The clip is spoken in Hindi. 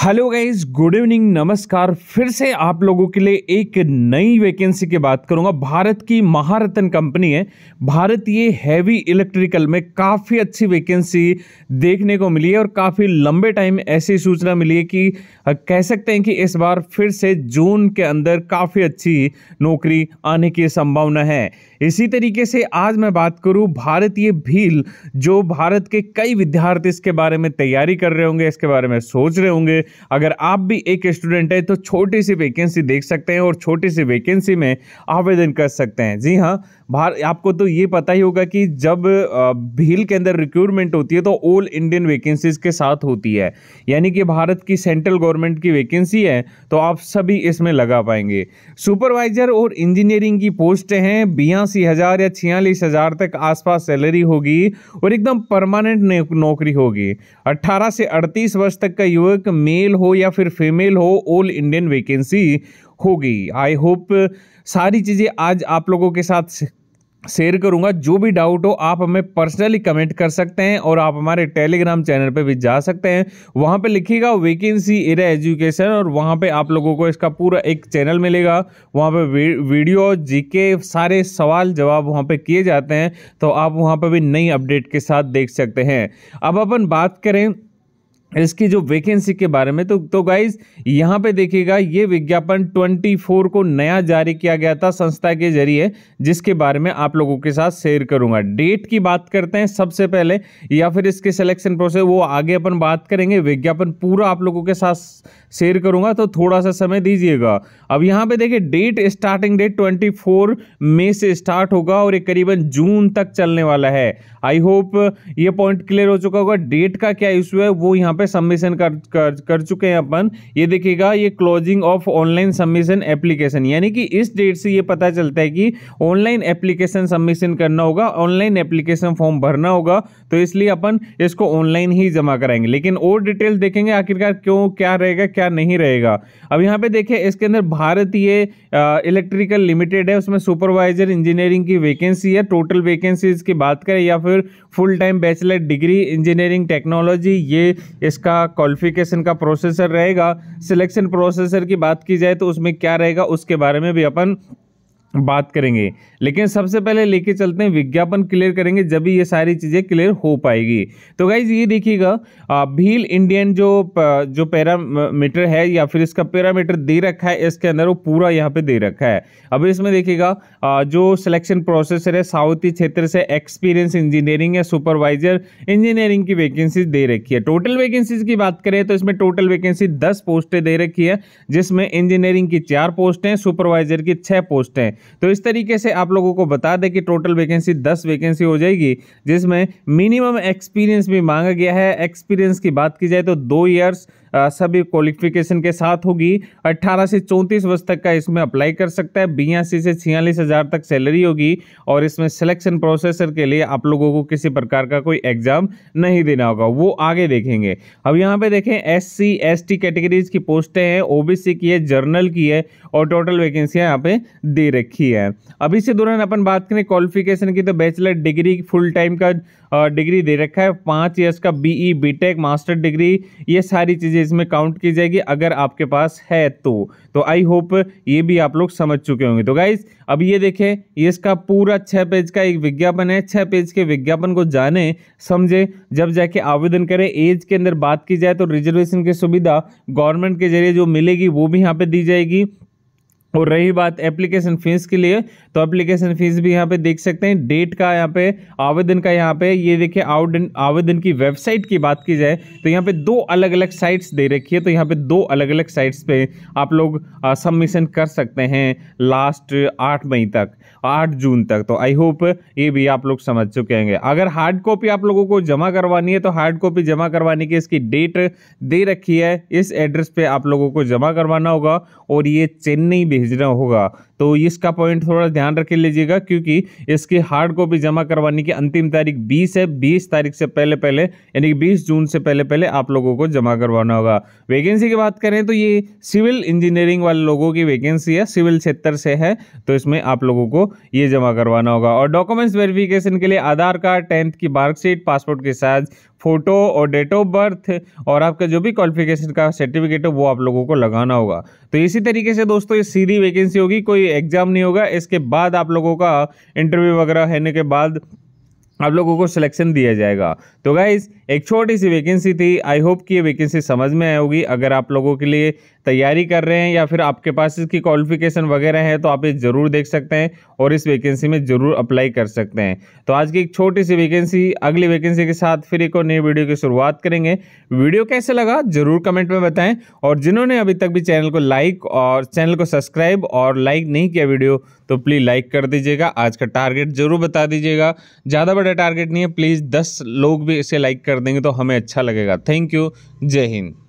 हेलो गाइज गुड इवनिंग नमस्कार फिर से आप लोगों के लिए एक नई वैकेंसी की बात करूंगा भारत की महारत्न कंपनी है भारतीय हैवी इलेक्ट्रिकल में काफ़ी अच्छी वैकेंसी देखने को मिली है और काफ़ी लंबे टाइम ऐसी सूचना मिली है कि कह सकते हैं कि इस बार फिर से जून के अंदर काफ़ी अच्छी नौकरी आने की संभावना है इसी तरीके से आज मैं बात करूँ भारतीय भील जो भारत के कई विद्यार्थी इसके बारे में तैयारी कर रहे होंगे इसके बारे में सोच रहे होंगे अगर आप भी एक स्टूडेंट है तो छोटी सी वैकेंसी देख सकते हैं और छोटी सी वैकेंसी में आवेदन कर सकते हैं जी हाँ भार आपको तो ये पता ही होगा कि जब भील के अंदर रिक्रूटमेंट होती है तो ऑल इंडियन वैकेंसीज के साथ होती है यानी कि भारत की सेंट्रल गवर्नमेंट की वैकेंसी है तो आप सभी इसमें लगा पाएंगे सुपरवाइजर और इंजीनियरिंग की पोस्ट हैं बयासी हज़ार या छियालीस हज़ार तक आसपास सैलरी होगी और एकदम परमानेंट नौकरी होगी अट्ठारह से अड़तीस वर्ष तक का युवक मे मेल हो या फिर फीमेल हो ऑल इंडियन वैकेंसी होगी आई होप सारी चीज़ें आज आप लोगों के साथ शेयर करूंगा जो भी डाउट हो आप हमें पर्सनली कमेंट कर सकते हैं और आप हमारे टेलीग्राम चैनल पे भी जा सकते हैं वहां पे लिखिएगा वैकेंसी एरा एजुकेशन और वहां पे आप लोगों को इसका पूरा एक चैनल मिलेगा वहां पे वीडियो जीके सारे सवाल जवाब वहां पे किए जाते हैं तो आप वहां पे भी नई अपडेट के साथ देख सकते हैं अब अपन बात करें इसकी जो वैकेंसी के बारे में तो तो गाइज यहाँ पे देखिएगा ये विज्ञापन 24 को नया जारी किया गया था संस्था के जरिए जिसके बारे में आप लोगों के साथ शेयर करूंगा डेट की बात करते हैं सबसे पहले या फिर इसके सिलेक्शन प्रोसेस वो आगे अपन बात करेंगे विज्ञापन पूरा आप लोगों के साथ शेयर करूंगा तो थोड़ा सा समय दीजिएगा अब यहाँ पे देखिए डेट स्टार्टिंग डेट 24 मई से स्टार्ट होगा और ये करीबन जून तक चलने वाला है आई होप ये पॉइंट क्लियर हो चुका होगा डेट का क्या इशू है वो यहाँ पे सबमिशन कर, कर कर चुके हैं अपन ये देखिएगा ये closing of online submission application यानी कि इस डेट से ये पता चलता है कि ऑनलाइन एप्लीकेशन सबमिशन करना होगा ऑनलाइन एप्लीकेशन फॉर्म भरना होगा तो इसलिए अपन इसको ऑनलाइन ही जमा कराएंगे लेकिन और डिटेल्स देखेंगे आखिरकार क्यों क्या रहेगा क्या नहीं रहेगा अब यहाँ पे देखिए इसके अंदर भारतीय इलेक्ट्रिकल लिमिटेड है उसमें सुपरवाइजर इंजीनियरिंग की वैकेंसी है टोटल वैकेंसीज की बात करें या फिर full time bachelor degree engineering technology ये इसका क्वालिफिकेशन का प्रोसेसर रहेगा सिलेक्शन प्रोसेसर की बात की जाए तो उसमें क्या रहेगा उसके बारे में भी अपन बात करेंगे लेकिन सबसे पहले लेके चलते हैं विज्ञापन क्लियर करेंगे जब भी ये सारी चीज़ें क्लियर हो पाएगी तो गाइज ये देखिएगा भील इंडियन जो जो पैरामीटर है या फिर इसका पैरामीटर दे रखा है इसके अंदर वो पूरा यहाँ पे दे रखा है अब इसमें देखिएगा जो सिलेक्शन प्रोसेसर है साउथी क्षेत्र से एक्सपीरियंस इंजीनियरिंग या सुपरवाइजर इंजीनियरिंग की वैकेंसीज दे रखी है टोटल वैकेंसीज की बात करें तो इसमें टोटल वैकेंसी दस पोस्टें दे रखी है जिसमें इंजीनियरिंग की चार पोस्टें सुपरवाइजर की छः पोस्टें तो इस तरीके से आप लोगों को बता दें कि टोटल वैकेंसी दस वैकेंसी हो जाएगी जिसमें मिनिमम एक्सपीरियंस भी मांगा गया है एक्सपीरियंस की बात की जाए तो दो ईयर्स सभी क्वालिफिकेशन के साथ होगी 18 से 34 वर्ष तक का इसमें अप्लाई कर सकता है बयासी से छियालीस हज़ार तक सैलरी होगी और इसमें सिलेक्शन प्रोसेसर के लिए आप लोगों को किसी प्रकार का कोई एग्जाम नहीं देना होगा वो आगे देखेंगे अब यहाँ पे देखें S C S T categories की पोस्टें हैं ओबीसी की है जर्नल की है और टोटल वैकेंसियाँ यहाँ पे दे रखी लिखी है अब इसी दौरान अपन बात करें क्वालिफिकेशन की तो बैचलर डिग्री फुल टाइम का डिग्री दे रखा है पाँच ईयर्स का बीई बीटेक मास्टर डिग्री ये सारी चीज़ें इसमें काउंट की जाएगी अगर आपके पास है तो तो आई होप ये भी आप लोग समझ चुके होंगे तो गाइज अब ये देखें ये इसका पूरा छः पेज का एक विज्ञापन है छः पेज के विज्ञापन को जाने समझे जब जाके आवेदन करें एज के अंदर बात की जाए तो रिजर्वेशन की सुविधा गवर्नमेंट के जरिए जो मिलेगी वो भी यहाँ पर दी जाएगी और रही बात एप्लीकेशन फ़ीस के लिए तो एप्लीकेशन फ़ीस भी यहाँ पे देख सकते हैं डेट का यहाँ पे आवेदन का यहाँ पे ये देखिए आवेदन आवेदन की वेबसाइट की बात की जाए तो यहाँ पे दो अलग अलग साइट्स दे रखी है तो यहाँ पे दो अलग अलग साइट्स पे आप लोग सबमिशन कर सकते हैं लास्ट आठ मई तक आठ जून तक तो आई होप ये भी आप लोग समझ चुके होंगे अगर हार्ड कॉपी आप लोगों को जमा करवानी है तो हार्ड कॉपी जमा करवाने की इसकी डेट दे रखी है इस एड्रेस पर आप लोगों को जमा करवाना होगा और ये चेन्नई भेज いずれの方が तो इसका पॉइंट थोड़ा ध्यान रख लीजिएगा क्योंकि इसकी हार्ड कॉपी जमा करवाने की अंतिम तारीख बीस है बीस तारीख से पहले पहले यानी कि बीस जून से पहले पहले आप लोगों को जमा करवाना होगा वैकेंसी की बात करें तो ये सिविल इंजीनियरिंग वाले लोगों की वैकेंसी है सिविल क्षेत्र से है तो इसमें आप लोगों को ये जमा करवाना होगा और डॉक्यूमेंट्स वेरिफिकेशन के लिए आधार कार्ड टेंथ की मार्कशीट पासपोर्ट के साइज फोटो और डेट ऑफ बर्थ और आपका जो भी क्वालिफिकेशन का सर्टिफिकेट है वो आप लोगों को लगाना होगा तो इसी तरीके से दोस्तों ये सीधी वैकेंसी होगी कोई कोई एग्ज़ाम नहीं होगा इसके बाद आप लोगों का इंटरव्यू वगैरह होने के बाद आप लोगों को सिलेक्शन दिया जाएगा तो गाइज़ एक छोटी सी वैकेंसी थी आई होप कि ये वैकेंसी समझ में आए होगी अगर आप लोगों के लिए तैयारी कर रहे हैं या फिर आपके पास इसकी क्वालिफिकेशन वगैरह है तो आप ये ज़रूर देख सकते हैं और इस वैकेंसी में ज़रूर अप्लाई कर सकते हैं तो आज की एक छोटी सी वैकेंसी अगली वैकेंसी के साथ फिर एक और नई वीडियो की शुरुआत करेंगे वीडियो कैसे लगा ज़रूर कमेंट में बताएं और जिन्होंने अभी तक भी चैनल को लाइक और चैनल को सब्सक्राइब और लाइक नहीं किया वीडियो तो प्लीज़ लाइक कर दीजिएगा आज का टारगेट ज़रूर बता दीजिएगा ज़्यादा बड़ा टारगेट नहीं है प्लीज़ दस लोग भी इसे लाइक कर कर देंगे तो हमें अच्छा लगेगा थैंक यू जय हिंद